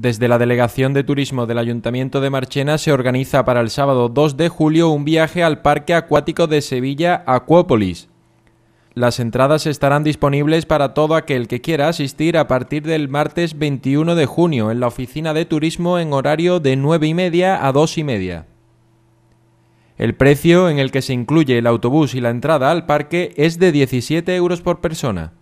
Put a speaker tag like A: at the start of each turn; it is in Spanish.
A: Desde la Delegación de Turismo del Ayuntamiento de Marchena se organiza para el sábado 2 de julio un viaje al Parque Acuático de Sevilla, Acuópolis. Las entradas estarán disponibles para todo aquel que quiera asistir a partir del martes 21 de junio en la oficina de turismo en horario de 9 y media a 2 y media. El precio en el que se incluye el autobús y la entrada al parque es de 17 euros por persona.